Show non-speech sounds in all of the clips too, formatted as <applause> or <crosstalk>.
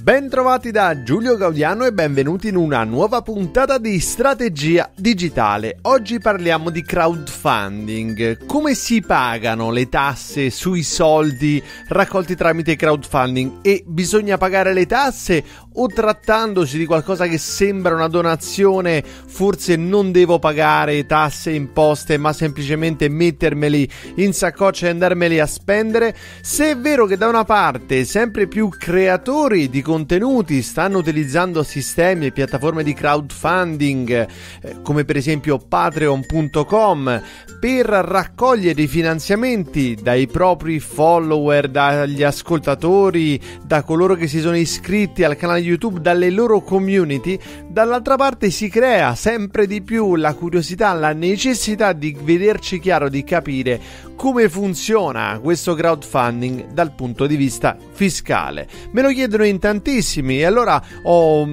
Bentrovati da Giulio Gaudiano e benvenuti in una nuova puntata di Strategia Digitale. Oggi parliamo di crowdfunding. Come si pagano le tasse sui soldi raccolti tramite crowdfunding? E bisogna pagare le tasse o trattandosi di qualcosa che sembra una donazione forse non devo pagare tasse e imposte ma semplicemente mettermeli in saccoccia e andarmeli a spendere? Se è vero che da una parte sempre più creatori di contenuti, stanno utilizzando sistemi e piattaforme di crowdfunding eh, come per esempio patreon.com per raccogliere i finanziamenti dai propri follower, dagli ascoltatori, da coloro che si sono iscritti al canale YouTube, dalle loro community, dall'altra parte si crea sempre di più la curiosità, la necessità di vederci chiaro, di capire come funziona questo crowdfunding dal punto di vista fiscale. Me lo chiedono in tantissimi e allora ho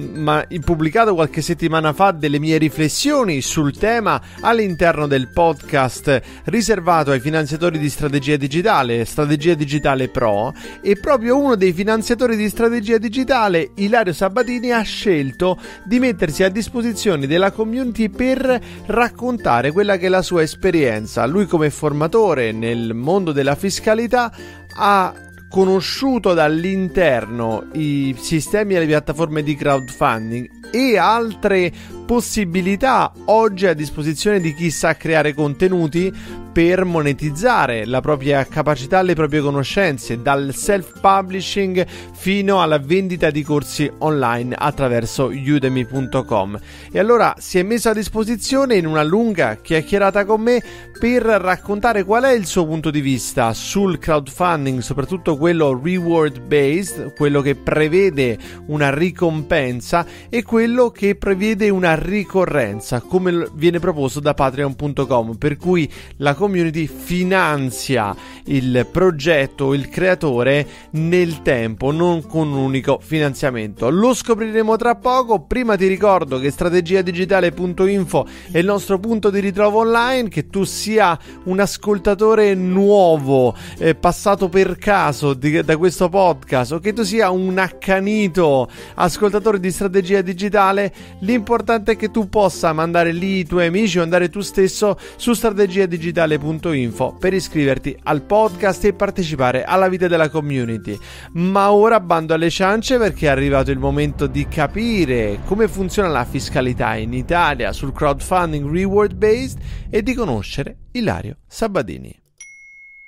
pubblicato qualche settimana fa delle mie riflessioni sul tema all'interno del podcast riservato ai finanziatori di strategia digitale, strategia digitale pro e proprio uno dei finanziatori di strategia digitale, Ilario Sabatini, ha scelto di mettersi a disposizione della community per raccontare quella che è la sua esperienza. Lui come formatore nel mondo della fiscalità ha conosciuto dall'interno i sistemi e le piattaforme di crowdfunding e altre possibilità oggi a disposizione di chi sa creare contenuti per monetizzare la propria capacità, le proprie conoscenze, dal self-publishing fino alla vendita di corsi online attraverso udemy.com. E allora si è messo a disposizione in una lunga chiacchierata con me per raccontare qual è il suo punto di vista sul crowdfunding, soprattutto quello reward based, quello che prevede una ricompensa e quello che prevede una ricorrenza come viene proposto da patreon.com per cui la community finanzia il progetto, il creatore nel tempo, non con un unico finanziamento. Lo scopriremo tra poco, prima ti ricordo che strategiadigitale.info è il nostro punto di ritrovo online, che tu sia un ascoltatore nuovo, eh, passato per caso di, da questo podcast o che tu sia un accanito ascoltatore di strategia digitale, l'importante importante è che tu possa mandare lì i tuoi amici o andare tu stesso su strategiadigitale.info per iscriverti al podcast e partecipare alla vita della community. Ma ora bando alle ciance perché è arrivato il momento di capire come funziona la fiscalità in Italia sul crowdfunding reward based e di conoscere Ilario Sabadini.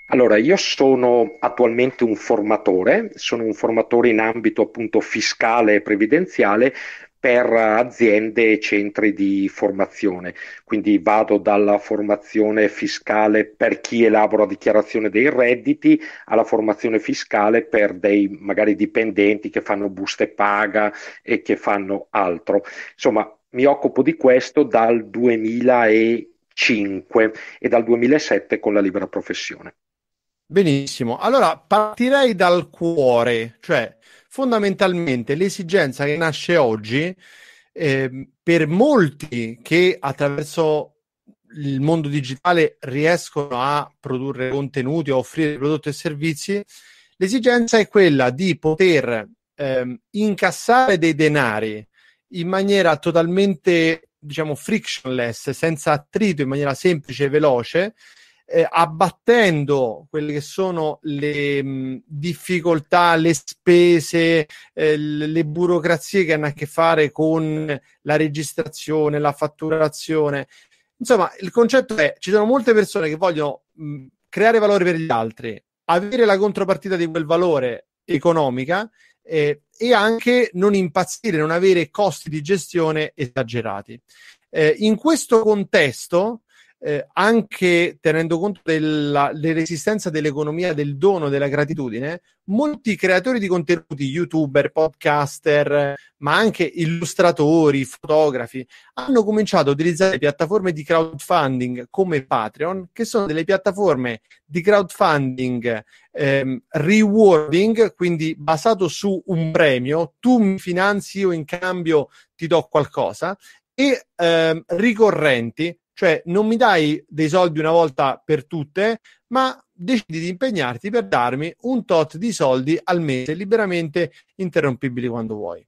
Allora, io sono attualmente un formatore, sono un formatore in ambito appunto fiscale e previdenziale per aziende e centri di formazione. Quindi vado dalla formazione fiscale per chi elabora dichiarazione dei redditi alla formazione fiscale per dei magari dipendenti che fanno buste paga e che fanno altro. Insomma, mi occupo di questo dal 2005 e dal 2007 con la libera professione. Benissimo, allora partirei dal cuore, cioè fondamentalmente l'esigenza che nasce oggi eh, per molti che attraverso il mondo digitale riescono a produrre contenuti, a offrire prodotti e servizi, l'esigenza è quella di poter eh, incassare dei denari in maniera totalmente diciamo frictionless, senza attrito, in maniera semplice e veloce, eh, abbattendo quelle che sono le mh, difficoltà, le spese, eh, le burocrazie che hanno a che fare con la registrazione, la fatturazione. Insomma, il concetto è ci sono molte persone che vogliono mh, creare valore per gli altri, avere la contropartita di quel valore economica eh, e anche non impazzire, non avere costi di gestione esagerati. Eh, in questo contesto, eh, anche tenendo conto della, dell'esistenza dell'economia del dono, della gratitudine, molti creatori di contenuti, youtuber, podcaster, ma anche illustratori, fotografi, hanno cominciato a utilizzare piattaforme di crowdfunding come Patreon, che sono delle piattaforme di crowdfunding ehm, rewarding, quindi basato su un premio, tu mi finanzi, io in cambio ti do qualcosa, e ehm, ricorrenti cioè, non mi dai dei soldi una volta per tutte, ma decidi di impegnarti per darmi un tot di soldi al mese, liberamente interrompibili quando vuoi.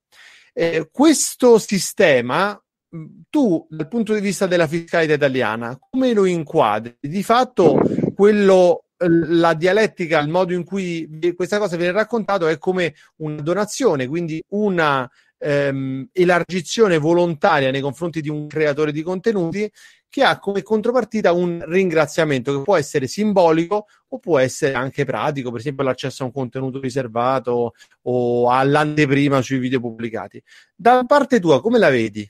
Eh, questo sistema, mm, tu, dal punto di vista della fiscalità italiana, come lo inquadri? Di fatto, quello la dialettica, il modo in cui questa cosa viene raccontata è come una donazione, quindi una ehm, elargizione volontaria nei confronti di un creatore di contenuti che ha come contropartita un ringraziamento che può essere simbolico o può essere anche pratico, per esempio l'accesso a un contenuto riservato o all'anteprima sui video pubblicati. Da parte tua, come la vedi?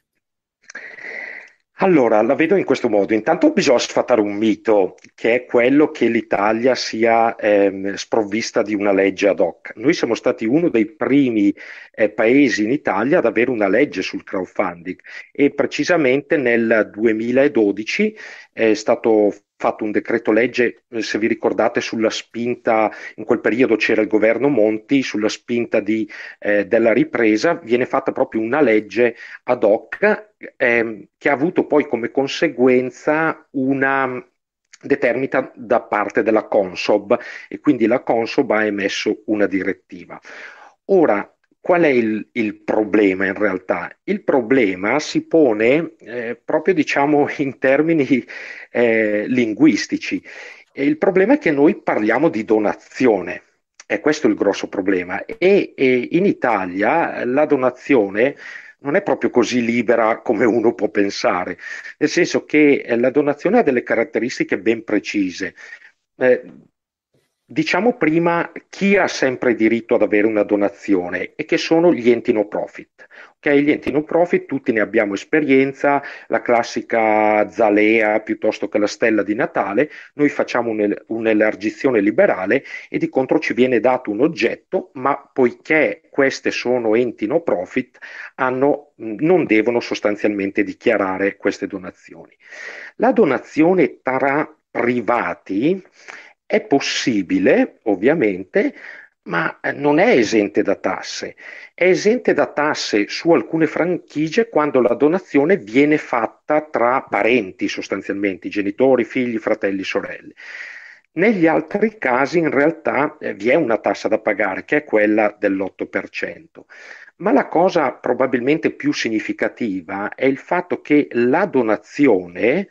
Allora, la vedo in questo modo. Intanto bisogna sfatare un mito, che è quello che l'Italia sia ehm, sprovvista di una legge ad hoc. Noi siamo stati uno dei primi eh, paesi in Italia ad avere una legge sul crowdfunding e precisamente nel 2012 è stato fatto un decreto legge, eh, se vi ricordate, sulla spinta, in quel periodo c'era il governo Monti, sulla spinta di, eh, della ripresa, viene fatta proprio una legge ad hoc eh, che ha avuto poi come conseguenza una mm, determinata da parte della Consob e quindi la Consob ha emesso una direttiva. Ora, Qual è il, il, problema in realtà? Il problema si pone eh, proprio diciamo <laughs> in termini eh, linguistici. E il problema è che noi parliamo di donazione, è questo il grosso problema. E, e in Italia la donazione non è proprio così libera come uno può pensare, nel senso che eh, la donazione ha delle caratteristiche ben precise. Eh, Diciamo prima chi ha sempre diritto ad avere una donazione e che sono gli enti no profit. Okay, gli enti no profit tutti ne abbiamo esperienza, la classica zalea piuttosto che la stella di Natale, noi facciamo un'elargizione liberale e di contro ci viene dato un oggetto, ma poiché queste sono enti no profit, hanno, non devono sostanzialmente dichiarare queste donazioni. La donazione tra privati è possibile, ovviamente, ma non è esente da tasse. È esente da tasse su alcune franchigie quando la donazione viene fatta tra parenti sostanzialmente, genitori, figli, fratelli, sorelle. Negli altri casi in realtà eh, vi è una tassa da pagare che è quella dell'8%. Ma la cosa probabilmente più significativa è il fatto che la donazione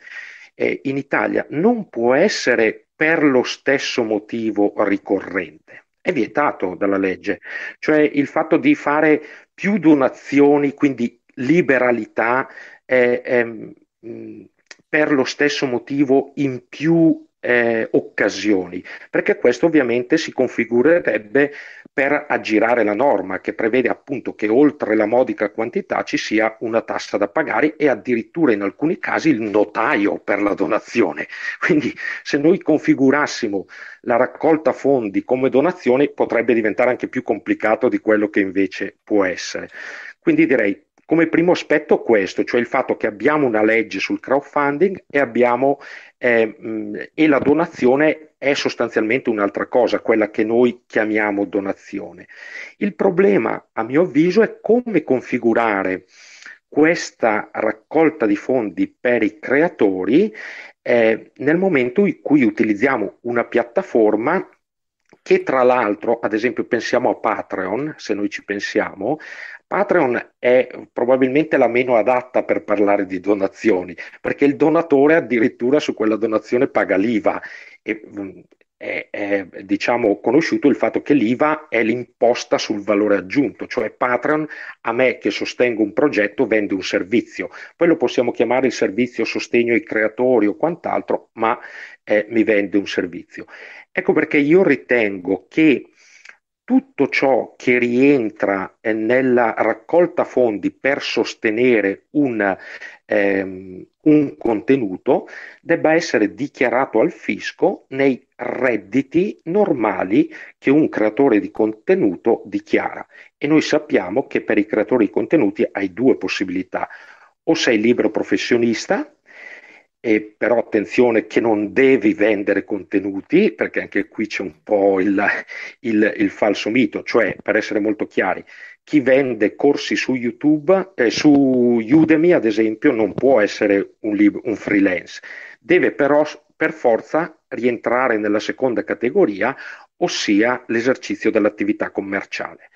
eh, in Italia non può essere per lo stesso motivo ricorrente. È vietato dalla legge, cioè il fatto di fare più donazioni, quindi liberalità, eh, eh, per lo stesso motivo in più eh, occasioni, perché questo ovviamente si configurerebbe per aggirare la norma che prevede appunto che oltre la modica quantità ci sia una tassa da pagare e addirittura in alcuni casi il notaio per la donazione. Quindi se noi configurassimo la raccolta fondi come donazione potrebbe diventare anche più complicato di quello che invece può essere. Quindi direi come primo aspetto questo, cioè il fatto che abbiamo una legge sul crowdfunding e abbiamo eh, mm, e la donazione è sostanzialmente un'altra cosa, quella che noi chiamiamo donazione. Il problema, a mio avviso, è come configurare questa raccolta di fondi per i creatori eh, nel momento in cui utilizziamo una piattaforma che tra l'altro, ad esempio pensiamo a Patreon, se noi ci pensiamo, Patreon è probabilmente la meno adatta per parlare di donazioni, perché il donatore addirittura su quella donazione paga l'IVA e mm, è, è diciamo, conosciuto il fatto che l'IVA è l'imposta sul valore aggiunto, cioè Patreon a me che sostengo un progetto vende un servizio, poi lo possiamo chiamare il servizio sostegno ai creatori o quant'altro, ma eh, mi vende un servizio. Ecco perché io ritengo che tutto ciò che rientra eh, nella raccolta fondi per sostenere un, ehm, un, contenuto debba essere dichiarato al fisco nei redditi normali che un creatore di contenuto dichiara. E noi sappiamo che per i creatori di contenuti hai due possibilità. O sei libero professionista, e però attenzione che non devi vendere contenuti, perché anche qui c'è un po' il, il, il falso mito, cioè per essere molto chiari, chi vende corsi su YouTube, eh, su Udemy ad esempio, non può essere un, lib- un freelance, deve però per forza rientrare nella seconda categoria, ossia l'esercizio dell'attività commerciale.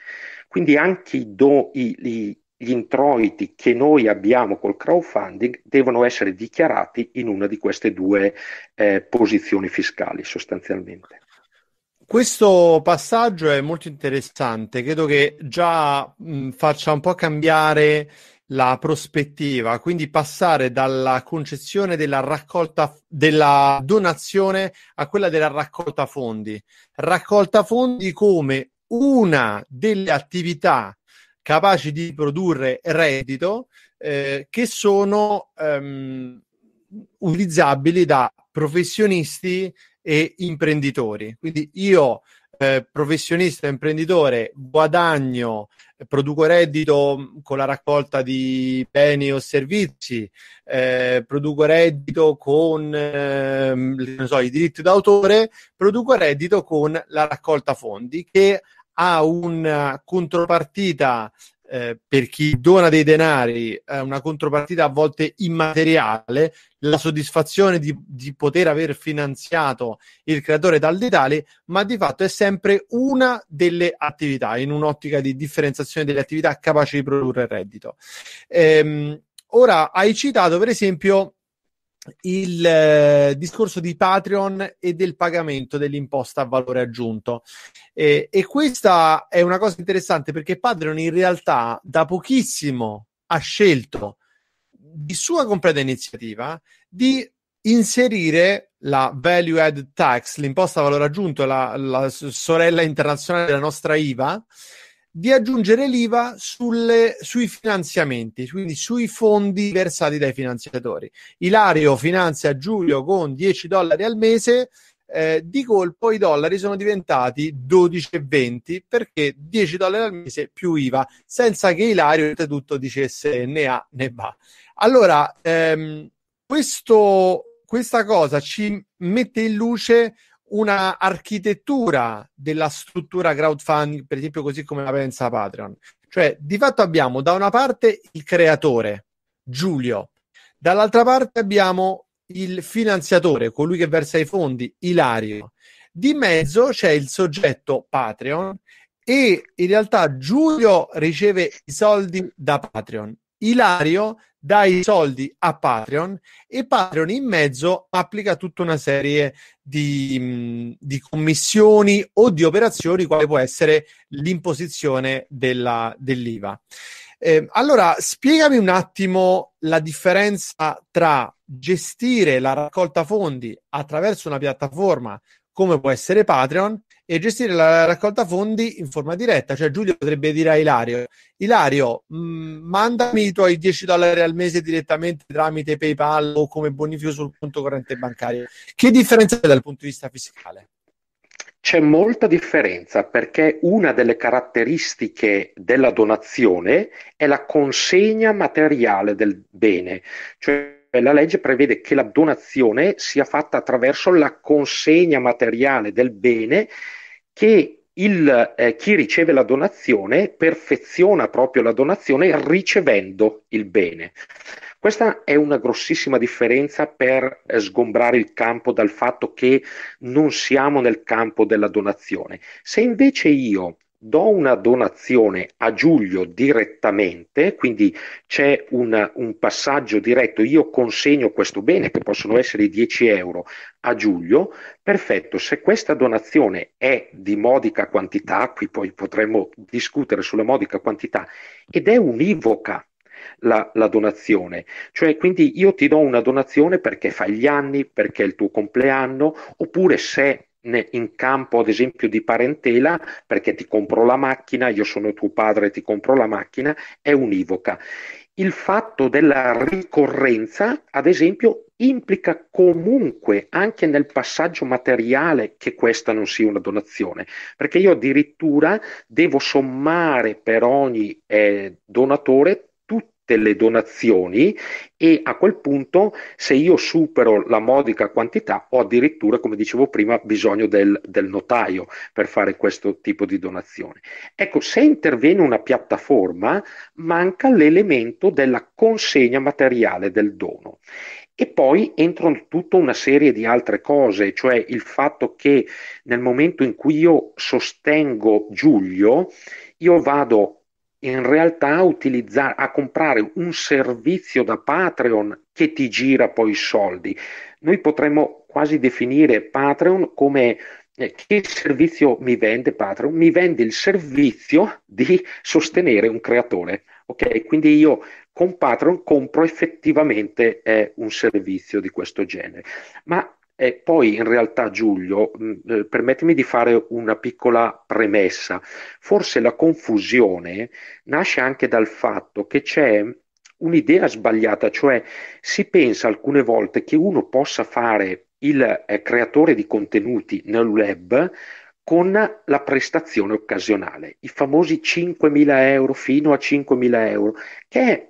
Quindi anche i, do, i, i, gli introiti che noi abbiamo col crowdfunding devono essere dichiarati in una di queste due eh, posizioni fiscali sostanzialmente. Questo passaggio è molto interessante, credo che già mh, faccia un po' cambiare la prospettiva, quindi passare dalla concezione della raccolta della donazione a quella della raccolta fondi. Raccolta fondi come una delle attività capaci di produrre reddito eh, che sono ehm, utilizzabili da professionisti e imprenditori. Quindi io eh, professionista imprenditore guadagno, produco reddito con la raccolta di beni o servizi, eh, produco reddito con eh, so, i diritti d'autore, produco reddito con la raccolta fondi che ha una contropartita eh, per chi dona dei denari, eh, una contropartita a volte immateriale, la soddisfazione di, di poter aver finanziato il creatore dal detale, ma di fatto è sempre una delle attività, in un'ottica di differenziazione delle attività capaci di produrre reddito. Ehm, ora hai citato per esempio il eh, discorso di Patreon e del pagamento dell'imposta a valore aggiunto. Eh, e questa è una cosa interessante perché Patreon in realtà da pochissimo ha scelto di sua completa iniziativa di inserire la value added tax, l'imposta a valore aggiunto, la, la sorella internazionale della nostra IVA, di aggiungere l'IVA sulle, sui finanziamenti, quindi sui fondi versati dai finanziatori. Ilario finanzia Giulio con 10 dollari al mese. Eh, di colpo i dollari sono diventati 12,20 perché 10 dollari al mese più IVA, senza che Ilario oltretutto dicesse né A né va. Allora, ehm, questo, questa cosa ci mette in luce una architettura della struttura crowdfunding, per esempio così come la pensa Patreon. Cioè, di fatto abbiamo da una parte il creatore, Giulio, dall'altra parte abbiamo il finanziatore, colui che versa i fondi, Ilario. Di mezzo c'è il soggetto Patreon e in realtà Giulio riceve i soldi da Patreon. Ilario dà i soldi a Patreon e Patreon in mezzo applica tutta una serie di, mm, di commissioni o di operazioni, quale può essere l'imposizione della, dell'IVA. Eh, allora, spiegami un attimo la differenza tra gestire la raccolta fondi attraverso una piattaforma come può essere Patreon e gestire la raccolta fondi in forma diretta. Cioè Giulio potrebbe dire a Ilario, Ilario, mh, mm, mandami i tuoi 10 dollari al mese direttamente tramite PayPal o come bonifico sul conto corrente bancario. Che differenza c'è dal punto di vista fiscale? C'è molta differenza perché una delle caratteristiche della donazione è la consegna materiale del bene, cioè la legge prevede che la donazione sia fatta attraverso la consegna materiale del bene che il, eh, chi riceve la donazione perfeziona proprio la donazione ricevendo il bene. Questa è una grossissima differenza per eh, sgombrare il campo dal fatto che non siamo nel campo della donazione. Se invece io do una donazione a Giulio direttamente, quindi c'è un, un, passaggio diretto, io consegno questo bene, che possono essere i 10 euro, a Giulio, perfetto, se questa donazione è di modica quantità, qui poi potremmo discutere sulla modica quantità, ed è univoca la, la, donazione. Cioè, quindi io ti do una donazione perché fai gli anni, perché è il tuo compleanno, oppure se in campo ad esempio di parentela perché ti compro la macchina, io sono tuo padre ti compro la macchina, è univoca. Il fatto della ricorrenza, ad esempio, implica comunque anche nel passaggio materiale che questa non sia una donazione, perché io addirittura devo sommare per ogni eh, donatore delle donazioni e a quel punto se io supero la modica quantità ho addirittura, come dicevo prima, bisogno del, del notaio per fare questo tipo di donazione. Ecco, se interviene una piattaforma manca l'elemento della consegna materiale del dono. E poi entrano tutta una serie di altre cose, cioè il fatto che nel momento in cui io sostengo Giulio, io vado in realtà utilizzare, a comprare un servizio da Patreon che ti gira poi i soldi. Noi potremmo quasi definire Patreon come eh, che servizio mi vende Patreon? Mi vende il servizio di sostenere un creatore. Ok, quindi io con Patreon compro effettivamente eh, un servizio di questo genere. Ma e poi in realtà Giulio, mh, mm, eh, permettimi di fare una piccola premessa, forse la confusione nasce anche dal fatto che c'è un'idea sbagliata, cioè si pensa alcune volte che uno possa fare il eh, creatore di contenuti nel web con la prestazione occasionale, i famosi 5.000 euro fino a 5.000 euro, che è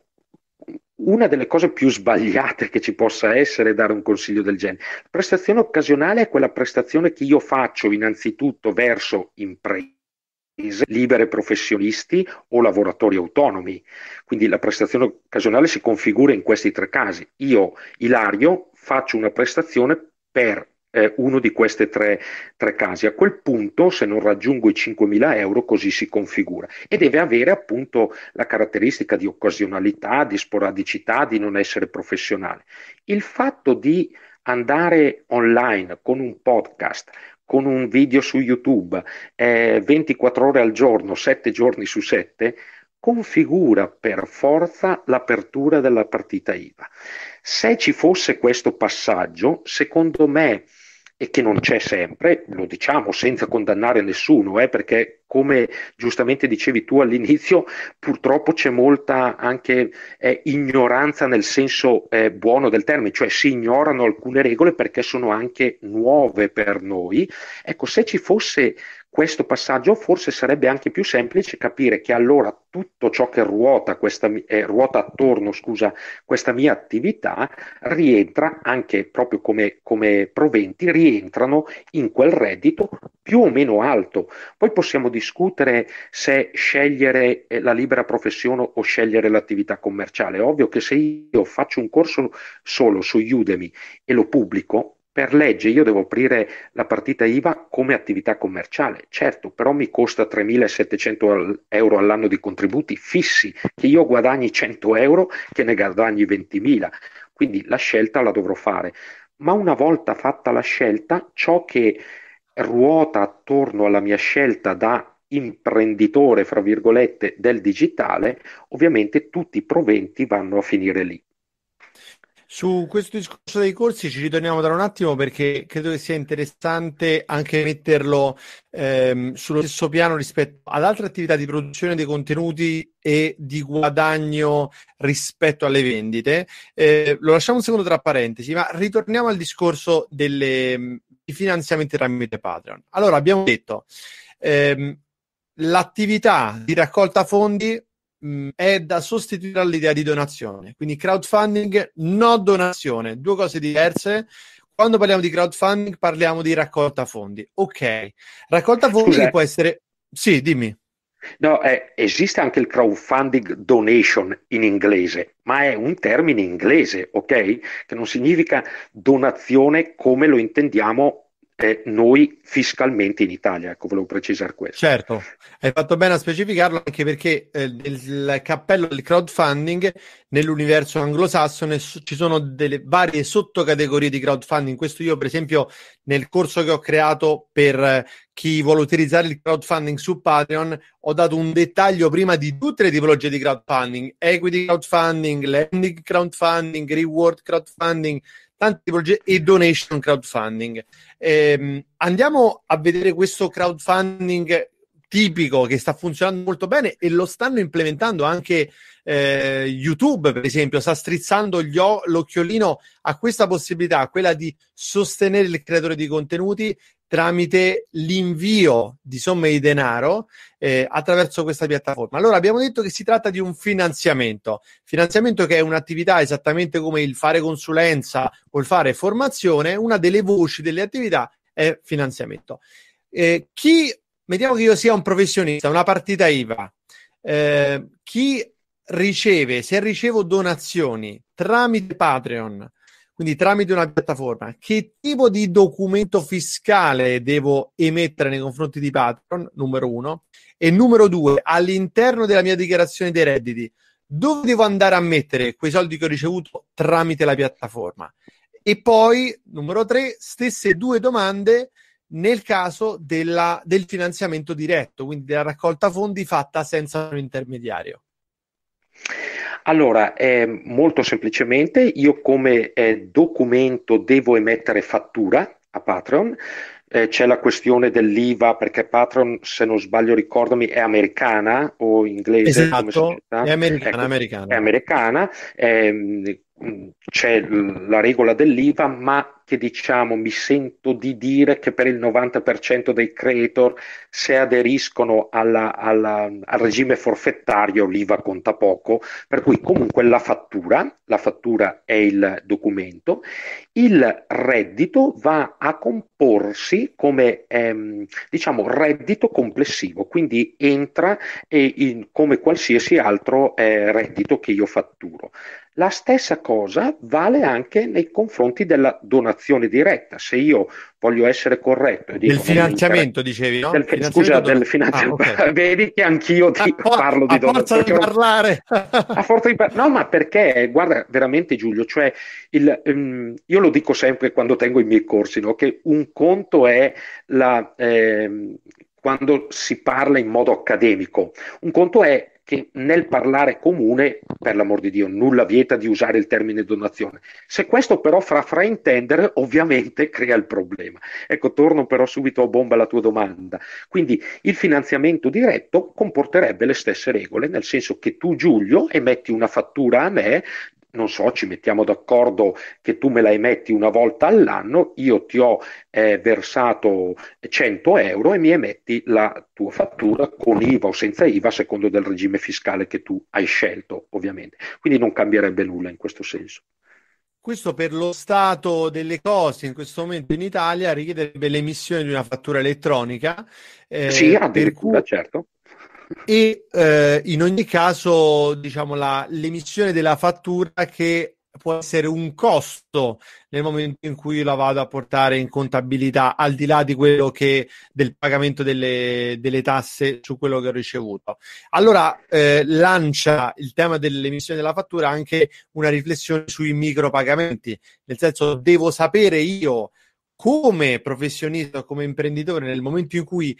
una delle cose più sbagliate che ci possa essere dare un consiglio del genere. La prestazione occasionale è quella prestazione che io faccio innanzitutto verso imprese libere professionisti o lavoratori autonomi. Quindi la prestazione occasionale si configura in questi tre casi. Io, Ilario, faccio una prestazione per eh, uno di questi tre, tre, casi. A quel punto, se non raggiungo i 5.000 euro, così si configura e deve avere appunto la caratteristica di occasionalità, di sporadicità, di non essere professionale. Il fatto di andare online con un podcast, con un video su YouTube, eh, 24 ore al giorno, 7 giorni su 7, configura per forza l'apertura della partita IVA. Se ci fosse questo passaggio, secondo me e che non c'è sempre, lo diciamo senza condannare nessuno, eh, perché come giustamente dicevi tu all'inizio, purtroppo c'è molta anche eh, ignoranza nel senso eh, buono del termine, cioè si ignorano alcune regole perché sono anche nuove per noi. Ecco, se ci fosse questo passaggio forse sarebbe anche più semplice capire che allora tutto ciò che ruota, questa, eh, ruota attorno scusa, questa mia attività rientra anche proprio come, come proventi, rientrano in quel reddito più o meno alto. Poi possiamo discutere se scegliere eh, la libera professione o scegliere l'attività commerciale. È ovvio che se io faccio un corso solo su Udemy e lo pubblico, per legge io devo aprire la partita IVA come attività commerciale, certo, però mi costa 3.700 euro all'anno di contributi fissi, che io guadagni 100 euro, che ne guadagni 20.000, quindi la scelta la dovrò fare. Ma una volta fatta la scelta, ciò che ruota attorno alla mia scelta da imprenditore, fra virgolette, del digitale, ovviamente tutti i proventi vanno a finire lì. Su questo discorso dei corsi ci ritorniamo tra un attimo perché credo che sia interessante anche metterlo ehm, sullo stesso piano rispetto ad altre attività di produzione dei contenuti e di guadagno rispetto alle vendite. Eh, lo lasciamo un secondo tra parentesi, ma ritorniamo al discorso delle, mm, dei finanziamenti tramite Patreon. Allora, abbiamo detto, ehm, l'attività di raccolta fondi mh, mm, è da sostituire all'idea di donazione. Quindi crowdfunding, no donazione, due cose diverse. Quando parliamo di crowdfunding parliamo di raccolta fondi. Ok, raccolta fondi Scusa. può essere... Sì, dimmi. No, eh, esiste anche il crowdfunding donation in inglese, ma è un termine inglese, ok? Che non significa donazione come lo intendiamo eh, noi fiscalmente in Italia, ecco, volevo precisare questo. Certo, hai fatto bene a specificarlo anche perché eh, nel cappello del crowdfunding nell'universo anglosassone ci sono delle varie sottocategorie di crowdfunding. Questo io per esempio nel corso che ho creato per eh, chi vuole utilizzare il crowdfunding su Patreon ho dato un dettaglio prima di tutte le tipologie di crowdfunding, equity crowdfunding, lending crowdfunding, reward crowdfunding, tanti progetti e donation crowdfunding. Eh, andiamo a vedere questo crowdfunding tipico che sta funzionando molto bene e lo stanno implementando anche eh, YouTube, per esempio, sta strizzando o- l'occhiolino a questa possibilità, quella di sostenere il creatore di contenuti tramite l'invio di somme di denaro eh, attraverso questa piattaforma. Allora abbiamo detto che si tratta di un finanziamento, finanziamento che è un'attività esattamente come il fare consulenza o il fare formazione, una delle voci delle attività è finanziamento. Eh, chi, mettiamo che io sia un professionista, una partita IVA, eh, chi riceve, se ricevo donazioni tramite Patreon, quindi tramite una piattaforma, che tipo di documento fiscale devo emettere nei confronti di Patreon, numero uno, e numero due, all'interno della mia dichiarazione dei redditi, dove devo andare a mettere quei soldi che ho ricevuto tramite la piattaforma? E poi, numero tre, stesse due domande nel caso della, del finanziamento diretto, quindi della raccolta fondi fatta senza un intermediario. Allora, eh, molto semplicemente, io come eh, documento devo emettere fattura a Patreon. Eh, c'è la questione dell'IVA perché Patreon, se non sbaglio, ricordami, è americana o inglese? Esatto, è americana, ecco, americana. È americana. Ehm, c'è la regola dell'IVA, ma che diciamo mi sento di dire che per il 90% dei creator se aderiscono alla, alla, al regime forfettario l'IVA conta poco, per cui comunque la fattura, la fattura è il documento, il reddito va a comporsi come ehm, diciamo reddito complessivo, quindi entra in, come qualsiasi altro eh, reddito che io fatturo. La stessa cosa vale anche nei confronti della donazione diretta. Se io voglio essere corretto... Dico, del finanziamento, dicevi, no? Del, finanziamento scusa, don... del finanziamento. Ah, okay. <laughs> Vedi che anch'io ti a parlo di donazione. a forza di parlare! <laughs> a forza di parlare. No, ma perché, guarda, veramente Giulio, cioè, il, um, io lo dico sempre quando tengo i miei corsi, no? che un conto è la... Eh, quando si parla in modo accademico. Un conto è che nel parlare comune, per l'amor di Dio, nulla vieta di usare il termine donazione. Se questo però fra fraintendere, ovviamente crea il problema. Ecco, torno però subito a bomba alla tua domanda. Quindi il finanziamento diretto comporterebbe le stesse regole, nel senso che tu Giulio emetti una fattura a me non so, ci mettiamo d'accordo che tu me la emetti una volta all'anno, io ti ho eh, versato 100 euro e mi emetti la tua fattura con IVA o senza IVA, a secondo del regime fiscale che tu hai scelto, ovviamente. Quindi non cambierebbe nulla in questo senso. Questo per lo stato delle cose in questo momento in Italia richiederebbe l'emissione di una fattura elettronica. Eh, sì, addirittura, cui... certo e eh, in ogni caso diciamo la, l'emissione della fattura che può essere un costo nel momento in cui la vado a portare in contabilità, al di là di quello che del pagamento delle, delle tasse su quello che ho ricevuto. Allora eh, lancia il tema dell'emissione della fattura anche una riflessione sui micropagamenti, nel senso devo sapere io come professionista, come imprenditore, nel momento in cui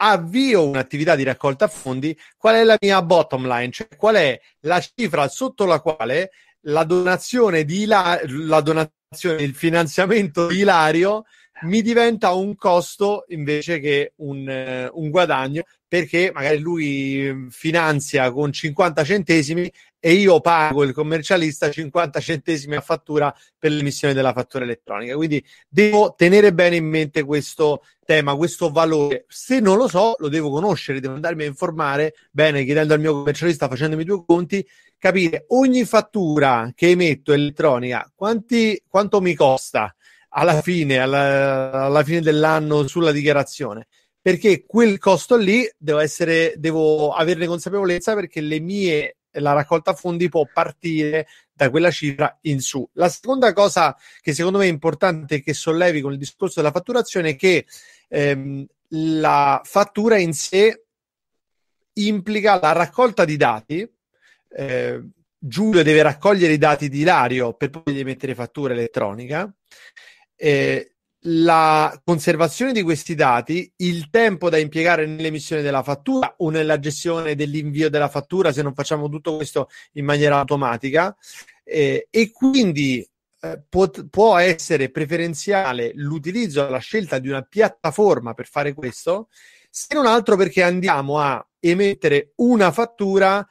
avvio un'attività di raccolta fondi, qual è la mia bottom line? Cioè, qual è la cifra sotto la quale la donazione di Ilario, la donazione, il finanziamento di Ilario mi diventa un costo invece che un, eh, un guadagno perché magari lui mm, finanzia con 50 centesimi e io pago il commercialista 50 centesimi a fattura per l'emissione della fattura elettronica. Quindi devo tenere bene in mente questo tema, questo valore. Se non lo so, lo devo conoscere, devo andarmi a informare bene, chiedendo al mio commercialista, facendomi due conti, capire ogni fattura che emetto elettronica, quanti, quanto mi costa alla fine, alla, alla fine dell'anno sulla dichiarazione perché quel costo lì devo, essere, devo averne consapevolezza perché le mie la raccolta fondi può partire da quella cifra in su. La seconda cosa che secondo me è importante che sollevi con il discorso della fatturazione è che ehm, la fattura in sé implica la raccolta di dati. Eh, Giulio deve raccogliere i dati di Ilario per poi mettere fattura elettronica eh, la conservazione di questi dati, il tempo da impiegare nell'emissione della fattura o nella gestione dell'invio della fattura, se non facciamo tutto questo in maniera automatica, eh, e quindi eh, pot- può essere preferenziale l'utilizzo, la scelta di una piattaforma per fare questo, se non altro perché andiamo a emettere una fattura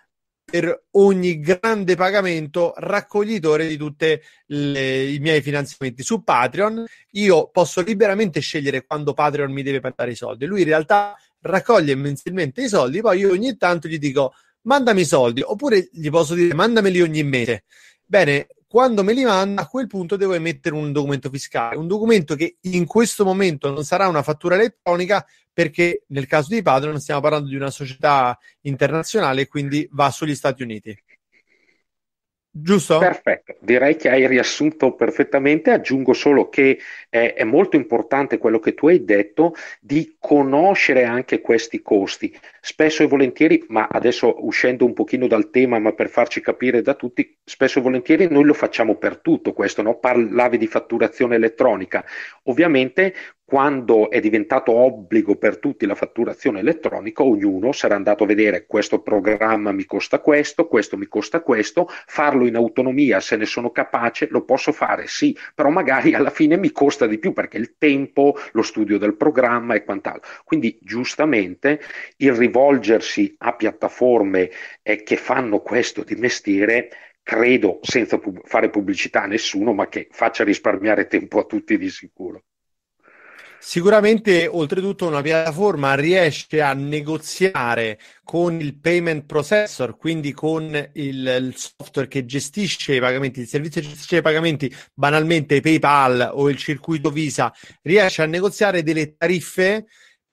per ogni grande pagamento raccoglitore di tutti i miei finanziamenti su Patreon. Io posso liberamente scegliere quando Patreon mi deve pagare i soldi. Lui in realtà raccoglie mensilmente i soldi, poi io ogni tanto gli dico mandami i soldi, oppure gli posso dire mandameli ogni mese. Bene, quando me li manda, a quel punto devo emettere un documento fiscale, un documento che in questo momento non sarà una fattura elettronica perché nel caso di Patreon stiamo parlando di una società internazionale, e quindi va sugli Stati Uniti. Giusto? Perfetto, direi che hai riassunto perfettamente. Aggiungo solo che è, è, molto importante quello che tu hai detto di conoscere anche questi costi. Spesso e volentieri, ma adesso uscendo un pochino dal tema, ma per farci capire da tutti, spesso e volentieri noi lo facciamo per tutto questo, no? parlavi di fatturazione elettronica. Ovviamente quando è diventato obbligo per tutti la fatturazione elettronica, ognuno sarà andato a vedere questo programma mi costa questo, questo mi costa questo, farlo in autonomia se ne sono capace, lo posso fare, sì, però magari alla fine mi costa di più perché il tempo, lo studio del programma e quant'altro. Quindi giustamente il rivolgersi a piattaforme eh, che fanno questo di mestiere credo senza pub- fare pubblicità a nessuno, ma che faccia risparmiare tempo a tutti di sicuro. Sicuramente, oltretutto, una piattaforma riesce a negoziare con il payment processor, quindi con il, il software che gestisce i pagamenti, il servizio che gestisce i pagamenti, banalmente PayPal o il circuito Visa, riesce a negoziare delle tariffe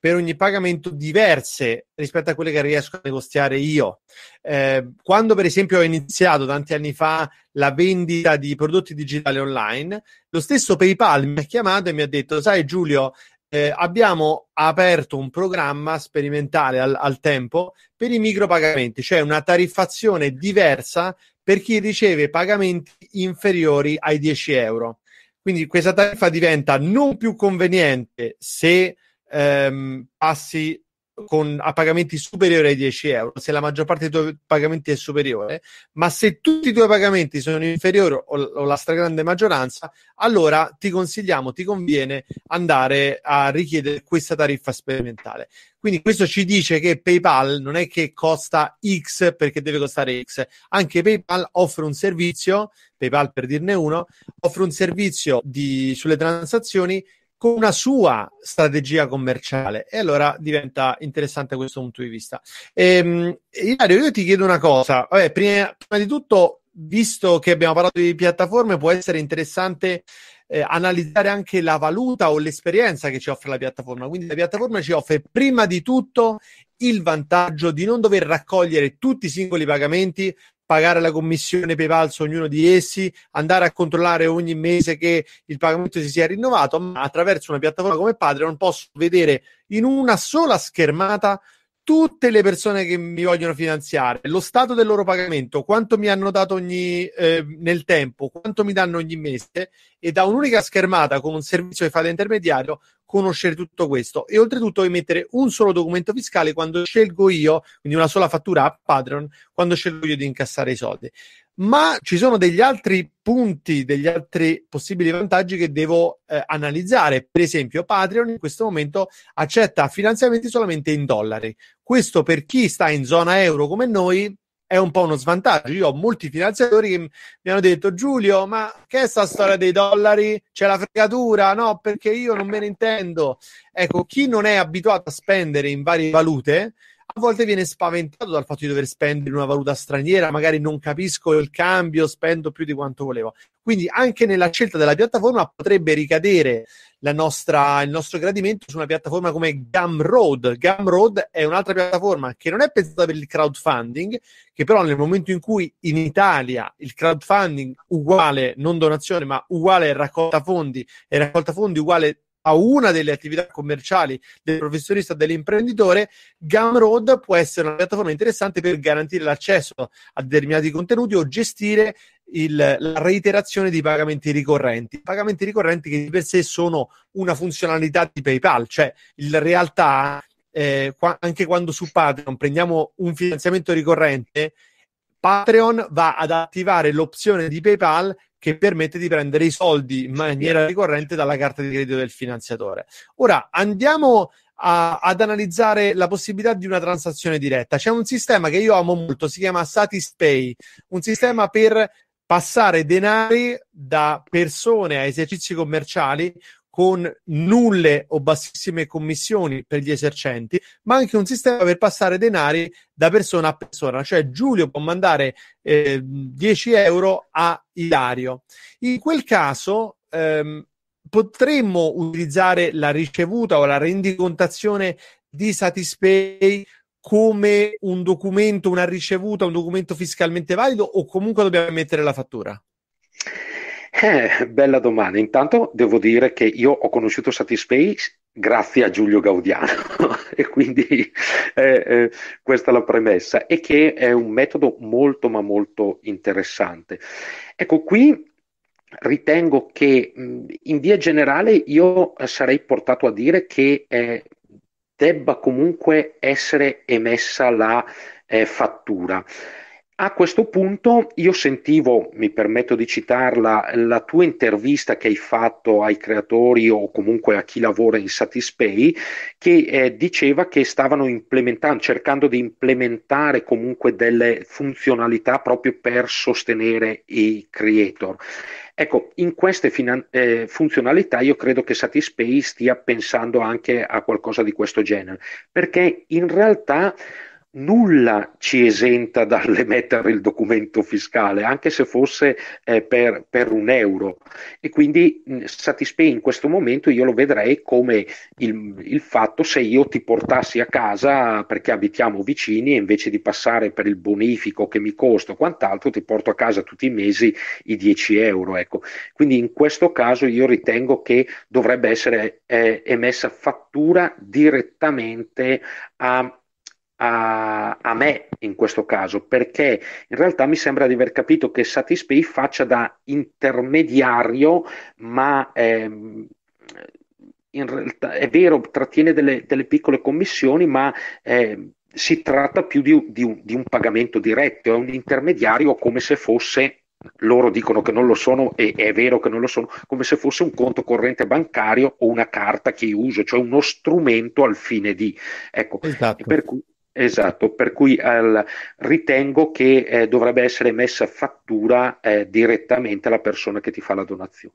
per ogni pagamento diverse rispetto a quelle che riesco a negoziare io. Eh, quando per esempio ho iniziato tanti anni fa la vendita di prodotti digitali online, lo stesso PayPal mi ha chiamato e mi ha detto, sai Giulio, eh, abbiamo aperto un programma sperimentale al, al tempo per i micropagamenti, cioè una tariffazione diversa per chi riceve pagamenti inferiori ai 10 euro. Quindi questa tariffa diventa non più conveniente se ehm, passi con, a pagamenti superiori ai 10 euro, se la maggior parte dei tuoi pagamenti è superiore, ma se tutti i tuoi pagamenti sono inferiori o, o la stragrande maggioranza, allora ti consigliamo, ti conviene andare a richiedere questa tariffa sperimentale. Quindi questo ci dice che PayPal non è che costa X perché deve costare X, anche PayPal offre un servizio, PayPal per dirne uno, offre un servizio di, sulle transazioni con una sua strategia commerciale e allora diventa interessante questo punto di vista. Ehm, Ilario, io ti chiedo una cosa, Vabbè, prima, prima di tutto, visto che abbiamo parlato di piattaforme, può essere interessante eh, analizzare anche la valuta o l'esperienza che ci offre la piattaforma. Quindi la piattaforma ci offre prima di tutto il vantaggio di non dover raccogliere tutti i singoli pagamenti pagare la commissione PayPal su ognuno di essi, andare a controllare ogni mese che il pagamento si sia rinnovato, ma attraverso una piattaforma come Patreon posso vedere in una sola schermata tutte le persone che mi vogliono finanziare, lo stato del loro pagamento, quanto mi hanno dato ogni, eh, nel tempo, quanto mi danno ogni mese e da un'unica schermata con un servizio che fa da intermediario conoscere tutto questo e oltretutto emettere un solo documento fiscale quando scelgo io, quindi una sola fattura a Patreon, quando scelgo io di incassare i soldi. Ma ci sono degli altri punti, degli altri possibili vantaggi che devo eh, analizzare. Per esempio, Patreon in questo momento accetta finanziamenti solamente in dollari. Questo per chi sta in zona euro come noi è un po' uno svantaggio. Io ho molti finanziatori che mi hanno detto Giulio, ma che è sta storia dei dollari? C'è la fregatura? No, perché io non me ne intendo. Ecco, chi non è abituato a spendere in varie valute a volte viene spaventato dal fatto di dover spendere una valuta straniera, magari non capisco il cambio, spendo più di quanto volevo. Quindi anche nella scelta della piattaforma potrebbe ricadere nostra, il nostro gradimento su una piattaforma come Gumroad. Gumroad è un'altra piattaforma che non è pensata per il crowdfunding, che però nel momento in cui in Italia il crowdfunding uguale, non donazione, ma uguale raccolta fondi e raccolta fondi uguale a una delle attività commerciali del professionista o dell'imprenditore, Gumroad può essere una piattaforma interessante per garantire l'accesso a determinati contenuti o gestire il, la reiterazione di pagamenti ricorrenti. Pagamenti ricorrenti che di per sé sono una funzionalità di PayPal, cioè in realtà eh, qua, anche quando su Patreon prendiamo un finanziamento ricorrente, Patreon va ad attivare l'opzione di PayPal che permette di prendere i soldi in maniera ricorrente dalla carta di credito del finanziatore. Ora andiamo a, ad analizzare la possibilità di una transazione diretta. C'è un sistema che io amo molto, si chiama Satispay, un sistema per passare denari da persone a esercizi commerciali con nulle o bassissime commissioni per gli esercenti, ma anche un sistema per passare denari da persona a persona, cioè Giulio può mandare eh, 10 euro a Ilario. In quel caso ehm, potremmo utilizzare la ricevuta o la rendicontazione di Satispay come un documento, una ricevuta, un documento fiscalmente valido o comunque dobbiamo mettere la fattura? Eh, bella domanda. Intanto devo dire che io ho conosciuto Satispace grazie a Giulio Gaudiano <laughs> e quindi eh, eh, questa è la premessa e che è un metodo molto ma molto interessante. Ecco qui ritengo che in via generale io sarei portato a dire che eh, debba comunque essere emessa la eh, fattura. A questo punto io sentivo, mi permetto di citarla, la tua intervista che hai fatto ai creatori o comunque a chi lavora in Satispay che eh, diceva che stavano implementando, cercando di implementare comunque delle funzionalità proprio per sostenere i creator. Ecco, in queste finan- eh, funzionalità io credo che Satispay stia pensando anche a qualcosa di questo genere, perché in realtà nulla ci esenta dall'emettere il documento fiscale, anche se fosse eh, per, per, un euro. E quindi Satispay in questo momento io lo vedrei come il, il, fatto se io ti portassi a casa perché abitiamo vicini e invece di passare per il bonifico che mi costa o quant'altro, ti porto a casa tutti i mesi i 10 euro. Ecco. Quindi in questo caso io ritengo che dovrebbe essere eh, emessa fattura direttamente a a, a, me in questo caso, perché in realtà mi sembra di aver capito che Satispay faccia da intermediario, ma ehm, in realtà è vero, trattiene delle, delle piccole commissioni, ma eh, si tratta più di, di, di un pagamento diretto, è un intermediario come se fosse loro dicono che non lo sono e è vero che non lo sono, come se fosse un conto corrente bancario o una carta che io uso, cioè uno strumento al fine di... Ecco, esatto. per cui Esatto, per cui al, ritengo che eh, dovrebbe essere messa a fattura eh, direttamente alla persona che ti fa la donazione,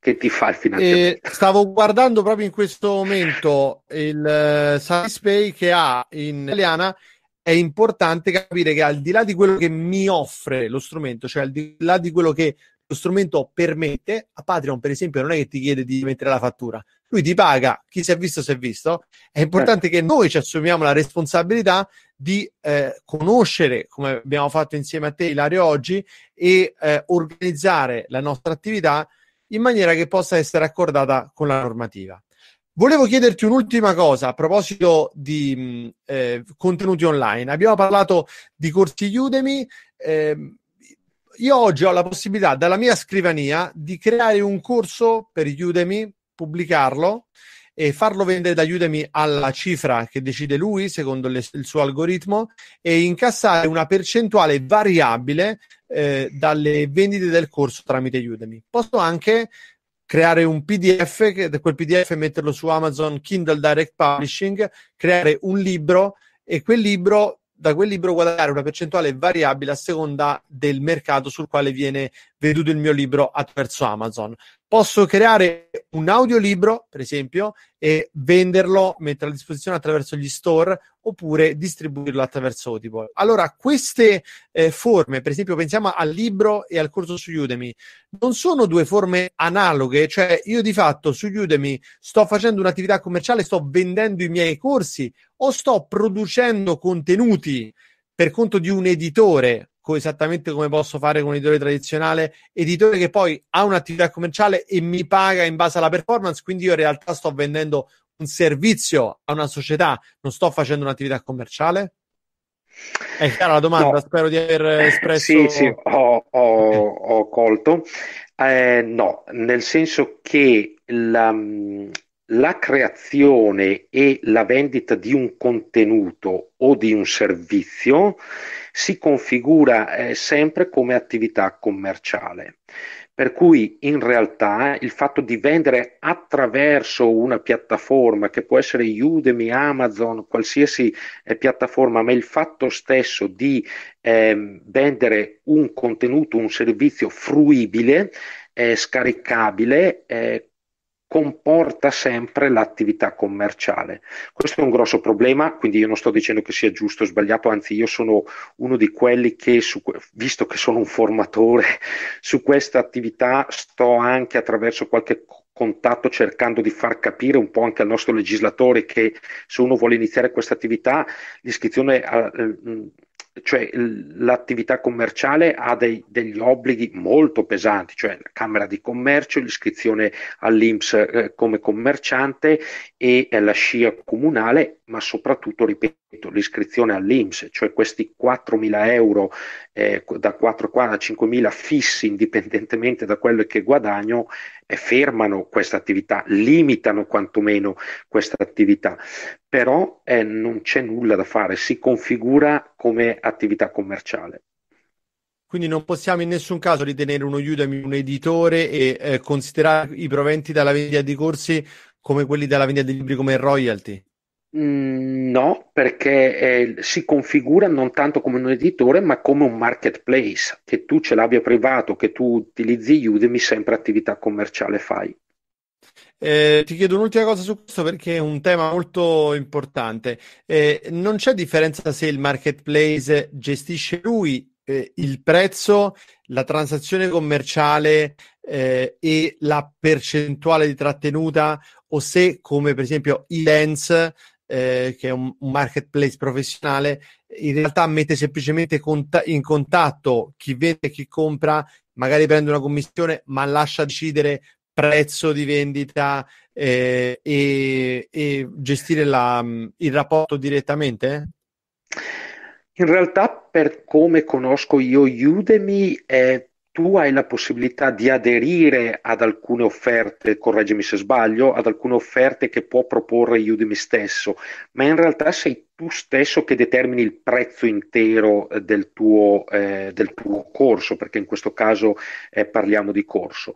che ti fa il finanziamento. Eh, stavo guardando proprio in questo momento il eh, Satispay che ha in italiana. È importante capire che al di là di quello che mi offre lo strumento, cioè al di là di quello che lo strumento permette, a Patreon per esempio non è che ti chiede di mettere la fattura, lui ti paga, chi si è visto si è visto, è importante eh. che noi ci assumiamo la responsabilità di eh, conoscere, come abbiamo fatto insieme a te Ilario oggi, e eh, organizzare la nostra attività in maniera che possa essere accordata con la normativa. Volevo chiederti un'ultima cosa a proposito di mm, eh, contenuti online. Abbiamo parlato di corsi Udemy. Eh, io oggi ho la possibilità dalla mia scrivania di creare un corso per Udemy, pubblicarlo e farlo vendere da Udemy alla cifra che decide lui secondo le, il suo algoritmo e incassare una percentuale variabile eh, dalle vendite del corso tramite Udemy. Posso anche creare un PDF, che, quel PDF metterlo su Amazon Kindle Direct Publishing, creare un libro e quel libro da quel libro guadagnare una percentuale variabile a seconda del mercato sul quale viene veduto il mio libro attraverso Amazon. Posso creare un audiolibro, per esempio, e venderlo, mettere a disposizione attraverso gli store oppure distribuirlo attraverso Audible. Allora, queste eh, forme, per esempio, pensiamo al libro e al corso su Udemy, non sono due forme analoghe, cioè io di fatto su Udemy sto facendo un'attività commerciale, sto vendendo i miei corsi o sto producendo contenuti per conto di un editore esattamente come posso fare con un editore tradizionale, editore che poi ha un'attività commerciale e mi paga in base alla performance, quindi io in realtà sto vendendo un servizio a una società, non sto facendo un'attività commerciale? È chiara la domanda, no. spero di aver espresso. Sì, sì, ho, ho, ho colto. Eh, no, nel senso che la, la creazione e la vendita di un contenuto o di un servizio si configura eh, sempre come attività commerciale. Per cui in realtà il fatto di vendere attraverso una piattaforma che può essere Udemy, Amazon, qualsiasi eh, piattaforma, ma il fatto stesso di eh, vendere un contenuto, un servizio fruibile, eh, scaricabile, eh, comporta sempre l'attività commerciale. Questo è un grosso problema, quindi io non sto dicendo che sia giusto o sbagliato, anzi io sono uno di quelli che, su, visto che sono un formatore, <laughs> su questa attività sto anche attraverso qualche contatto cercando di far capire un po' anche al nostro legislatore che se uno vuole iniziare questa attività l'iscrizione cioè, l'attività commerciale ha dei, degli obblighi molto pesanti, cioè la Camera di Commercio, l'iscrizione all'Inps eh, come commerciante e eh, la scia comunale, ma soprattutto, ripeto, l'iscrizione all'Inps, cioè questi 4.000 euro eh, da 4.000 a 5.000 fissi indipendentemente da quello che guadagno, fermano questa attività, limitano quantomeno questa attività, però eh, non c'è nulla da fare, si configura come attività commerciale. Quindi non possiamo in nessun caso ritenere uno Udemy un editore e eh, considerare i proventi dalla vendita di corsi come quelli dalla vendita di libri come royalty. Mm, no, perché eh, si configura non tanto come un editore, ma come un marketplace, che tu ce l'abbia privato, che tu utilizzi Udemy, sempre attività commerciale fai. Eh, ti chiedo un'ultima cosa su questo perché è un tema molto importante. Eh, non c'è differenza se il marketplace gestisce lui eh, il prezzo, la transazione commerciale eh, e la percentuale di trattenuta o se come per esempio i lens eh, che è un, marketplace professionale, in realtà mette semplicemente cont- in contatto chi vende e chi compra, magari prende una commissione, ma lascia decidere prezzo di vendita eh, e, e, gestire la, mm, il rapporto direttamente? In realtà, per come conosco io Udemy, è tu hai la possibilità di aderire ad alcune offerte, correggimi se sbaglio, ad alcune offerte che può proporre Udemy stesso, ma in realtà sei tu stesso che determini il prezzo intero eh, del tuo, eh, del tuo corso, perché in questo caso eh, parliamo di corso.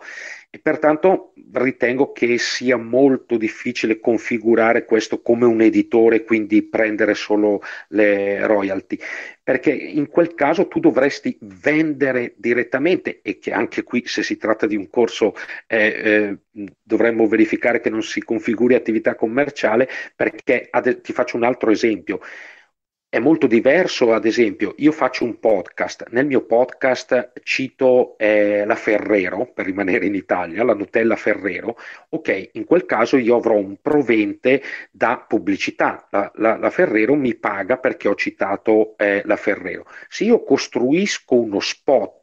E pertanto ritengo che sia molto difficile configurare questo come un editore, quindi prendere solo le royalty, perché in quel caso tu dovresti vendere direttamente e che anche qui se si tratta di un corso eh, eh dovremmo verificare che non si configuri attività commerciale, perché ad, ti faccio un altro esempio esempio. È molto diverso, ad esempio, io faccio un podcast, nel mio podcast cito eh, la Ferrero, per rimanere in Italia, la Nutella Ferrero, ok, in quel caso io avrò un provente da pubblicità, la, la, la Ferrero mi paga perché ho citato eh, la Ferrero. Se io costruisco uno spot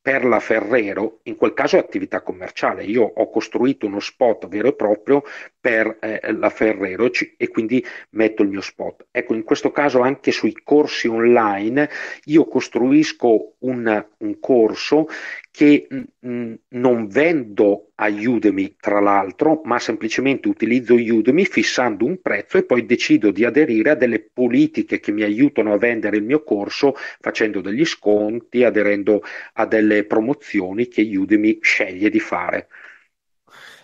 per la Ferrero, in quel caso è attività commerciale, io ho costruito uno spot vero e proprio per eh, la Ferrero e quindi metto il mio spot. Ecco, in questo caso anche sui corsi online io costruisco un, un corso che mh, mm, mm, non vendo a Udemy tra l'altro, ma semplicemente utilizzo Udemy fissando un prezzo e poi decido di aderire a delle politiche che mi aiutano a vendere il mio corso facendo degli sconti, aderendo a delle promozioni che Udemy sceglie di fare.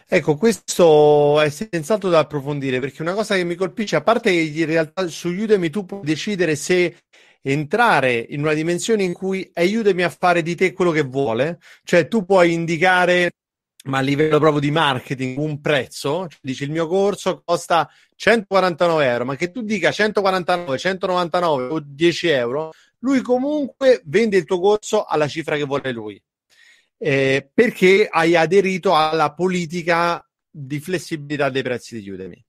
Ecco, questo è senz'altro da approfondire perché una cosa che mi colpisce, a parte che in realtà su Udemy tu puoi decidere se entrare in una dimensione in cui aiutami a fare di te quello che vuole, cioè tu puoi indicare ma a livello proprio di marketing un prezzo, cioè dici il mio corso costa 149 euro, ma che tu dica 149, 199 o 10 euro, lui comunque vende il tuo corso alla cifra che vuole lui, eh, perché hai aderito alla politica di flessibilità dei prezzi di Udemy.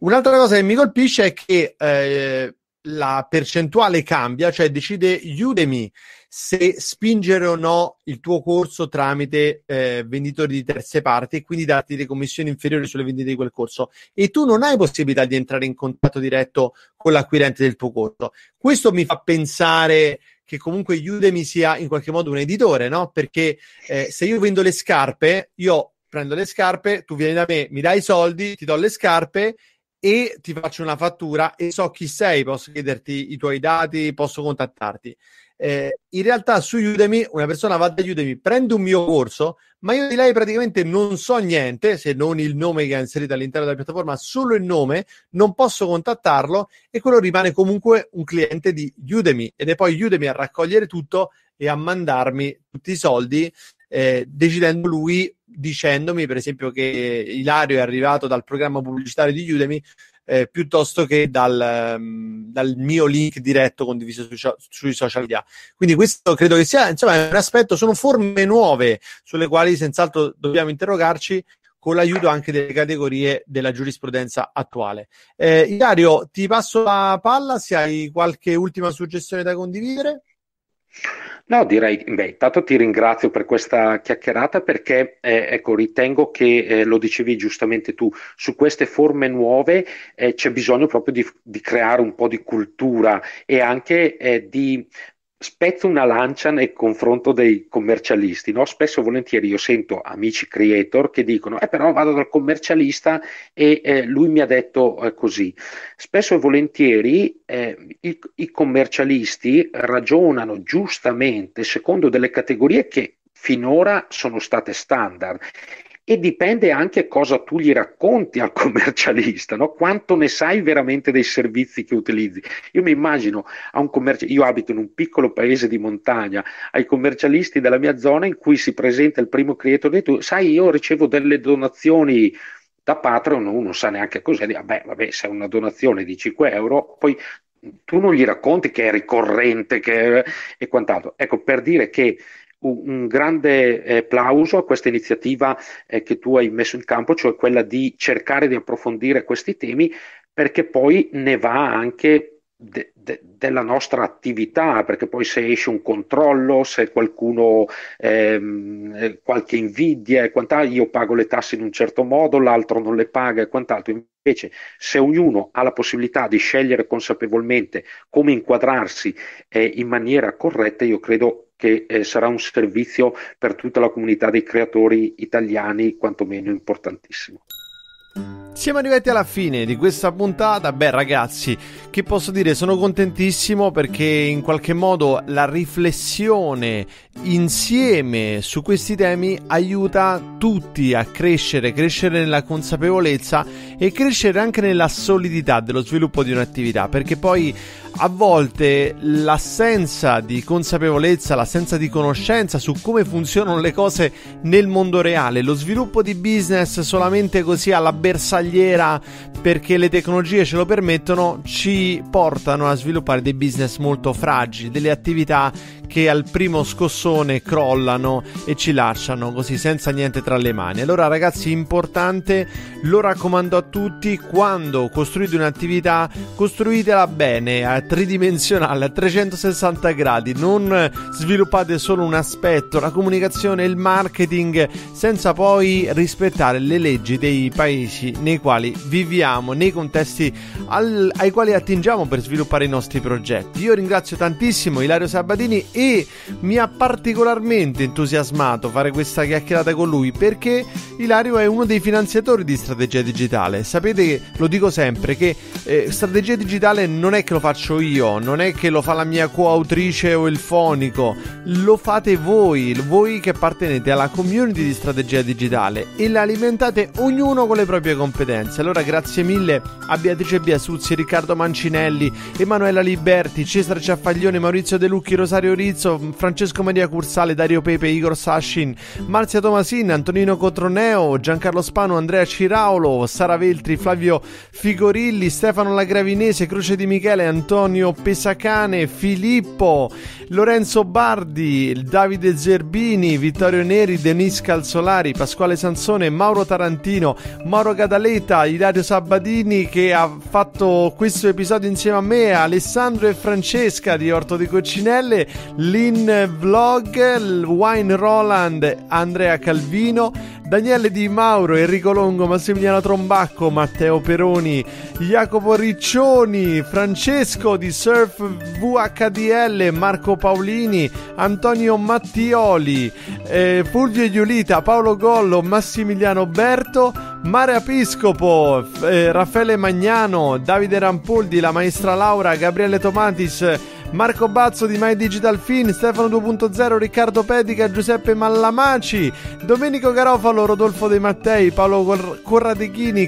Un'altra cosa che mi colpisce è che eh, la percentuale cambia, cioè decide Udemy se spingere o no il tuo corso tramite eh, venditori di terze parti e quindi darti le commissioni inferiori sulle vendite di quel corso e tu non hai possibilità di entrare in contatto diretto con l'acquirente del tuo corso. Questo mi fa pensare che comunque Udemy sia in qualche modo un editore, no? Perché eh, se io vendo le scarpe, io prendo le scarpe, tu vieni da me, mi dai i soldi, ti do le scarpe e ti faccio una fattura e so chi sei, posso chiederti i tuoi dati, posso contattarti. Eh, in realtà su Udemy una persona va da Udemy, prende un mio corso, ma io di lei praticamente non so niente, se non il nome che ha inserito all'interno della piattaforma, solo il nome, non posso contattarlo e quello rimane comunque un cliente di Udemy ed è poi Udemy a raccogliere tutto e a mandarmi tutti i soldi eh, decidendo lui dicendomi per esempio che Ilario è arrivato dal programma pubblicitario di Udemy eh, piuttosto che dal, um, dal, mio link diretto condiviso sui, sui, social media. Quindi questo credo che sia insomma, un aspetto, sono forme nuove sulle quali senz'altro dobbiamo interrogarci con l'aiuto anche delle categorie della giurisprudenza attuale. Eh, Ilario, ti passo la palla se hai qualche ultima suggestione da condividere. No, direi, beh, intanto ti ringrazio per questa chiacchierata perché eh, ecco, ritengo che, eh, lo dicevi giustamente tu, su queste forme nuove eh, c'è bisogno proprio di, di, creare un po' di cultura e anche eh, di spezzo una lancia nel confronto dei commercialisti, no? spesso e volentieri io sento amici creator che dicono eh però vado dal commercialista e eh, lui mi ha detto eh, così. Spesso e volentieri eh, i, i commercialisti ragionano giustamente secondo delle categorie che finora sono state standard e dipende anche cosa tu gli racconti al <laughs> commercialista, no? quanto ne sai veramente dei servizi che utilizzi. Io mi immagino a un commercialista, io abito in un piccolo paese di montagna, ai commercialisti della mia zona in cui si presenta il primo creatore, tu sai io ricevo delle donazioni da Patreon, uno sa neanche cos'è, vabbè, vabbè, se è una donazione di 5 euro, poi tu non gli racconti che è ricorrente che è, e quant'altro. Ecco, per dire che un grande eh, plauso a questa iniziativa eh, che tu hai messo in campo, cioè quella di cercare di approfondire questi temi, perché poi ne va anche de, de, della nostra attività, perché poi se esce un controllo, se qualcuno ehm, eh, qualche invidia e quant'altro, io pago le tasse in un certo modo, l'altro non le paga e quant'altro. Invece, se ognuno ha la possibilità di scegliere consapevolmente come inquadrarsi eh, in maniera corretta, io credo che eh, sarà un servizio per tutta la comunità dei creatori italiani, quantomeno importantissimo. Siamo arrivati alla fine di questa puntata. Beh, ragazzi, che posso dire? Sono contentissimo perché in qualche modo la riflessione insieme su questi temi aiuta tutti a crescere, crescere nella consapevolezza e crescere anche nella solidità dello sviluppo di un'attività, perché poi a volte l'assenza di consapevolezza, l'assenza di conoscenza su come funzionano le cose nel mondo reale, lo sviluppo di business solamente così alla bersaglia giornaliera perché le tecnologie ce lo permettono, ci portano a sviluppare dei business molto fragili, delle attività che al primo scossone crollano e ci lasciano così senza niente tra le mani. Allora ragazzi, importante, lo raccomando a tutti, quando costruite un'attività, costruitela bene, a tridimensionale, a 360 gradi, non sviluppate solo un aspetto, la comunicazione, il marketing, senza poi rispettare le leggi dei paesi nei nei quali viviamo, nei contesti al, ai quali attingiamo per sviluppare i nostri progetti. Io ringrazio tantissimo Ilario Sabatini e mi ha particolarmente entusiasmato fare questa chiacchierata con lui perché Ilario è uno dei finanziatori di strategia digitale. Sapete lo dico sempre che eh, strategia digitale non è che lo faccio io, non è che lo fa la mia coautrice o il fonico, lo fate voi, voi che appartenete alla community di strategia digitale e la alimentate ognuno con le proprie competenze competenze. Allora grazie mille a Beatrice Biasuzzi, Riccardo Mancinelli, Emanuela Liberti, Cesare Ciaffaglione, Maurizio De Lucchi, Rosario Rizzo, Francesco Maria Cursale, Dario Pepe, Igor Sashin, Marzia Tomasin, Antonino Cotroneo, Giancarlo Spano, Andrea Ciraulo, Sara Veltri, Flavio Figorilli, Stefano Lagravinese, Croce di Michele, Antonio Pesacane, Filippo, Lorenzo Bardi, Davide Zerbini, Vittorio Neri, Denis Calzolari, Pasquale Sansone, Mauro Tarantino, Mauro Gadalè Barletta, Ilario Sabadini che ha fatto questo episodio insieme a me, Alessandro e Francesca di Orto di Coccinelle, Lin Vlog, Wine Roland, Andrea Calvino, Daniele Di Mauro, Enrico Longo, Massimiliano Trombacco, Matteo Peroni, Jacopo Riccioni, Francesco di Surf VHDL, Marco Paolini, Antonio Mattioli, eh, Fulvio Giulita, Paolo Gollo, Massimiliano Berto, Mare Apiscopo, eh, Raffaele Magnano, Davide Rampoldi, la maestra Laura, Gabriele Tomatis, Marco Bazzo di My Digital Fin, Stefano 2.0, Riccardo Pedica, Giuseppe Mallamaci, Domenico Garofalo, Rodolfo De Mattei, Paolo Cor-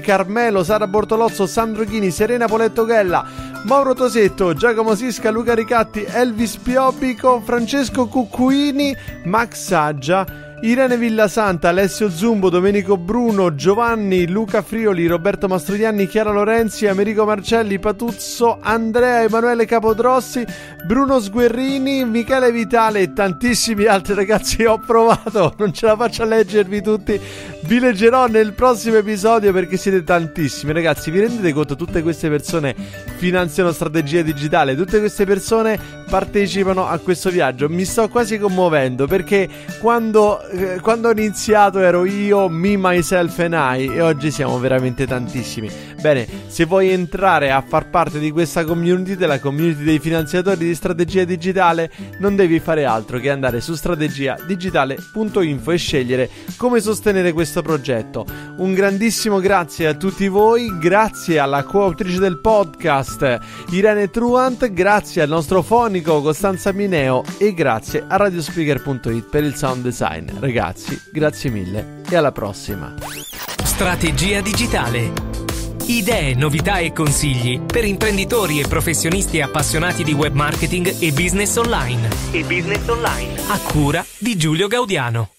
Carmelo, Sara Bortolozzo, Sandro Ghini, Serena Poletto Ghella, Mauro Tosetto, Giacomo Sisca, Luca Ricatti, Elvis Piobbico, Francesco Cuccuini, Max Saggia Irene Villasanta, Alessio Zumbo, Domenico Bruno, Giovanni, Luca Frioli, Roberto Mastroianni, Chiara Lorenzi, Americo Marcelli, Patuzzo, Andrea, Emanuele Capodrossi, Bruno Sguerrini, Michele Vitale e tantissimi altri ragazzi. Ho provato, non ce la faccio a leggervi tutti. Vi leggerò nel prossimo episodio perché siete tantissimi. Ragazzi, vi rendete conto? Tutte queste persone finanziano strategia digitale, tutte queste persone partecipano a questo viaggio. Mi sto quasi commuovendo perché quando, eh, quando ho iniziato ero io, me, myself and I e oggi siamo veramente tantissimi. Bene, se vuoi entrare a far parte di questa community, della community dei finanziatori di strategia digitale, non devi fare altro che andare su strategiadigitale.info e scegliere come sostenere questo questo progetto. Un grandissimo grazie a tutti voi, grazie alla coautrice del podcast Irene Truant, grazie al nostro fonico Costanza Mineo e grazie a radiospeaker.it per il sound design. Ragazzi, grazie mille e alla prossima. Strategia digitale. Idee, novità e consigli per imprenditori e professionisti appassionati di web marketing e business online. E business online. A cura di Giulio Gaudiano.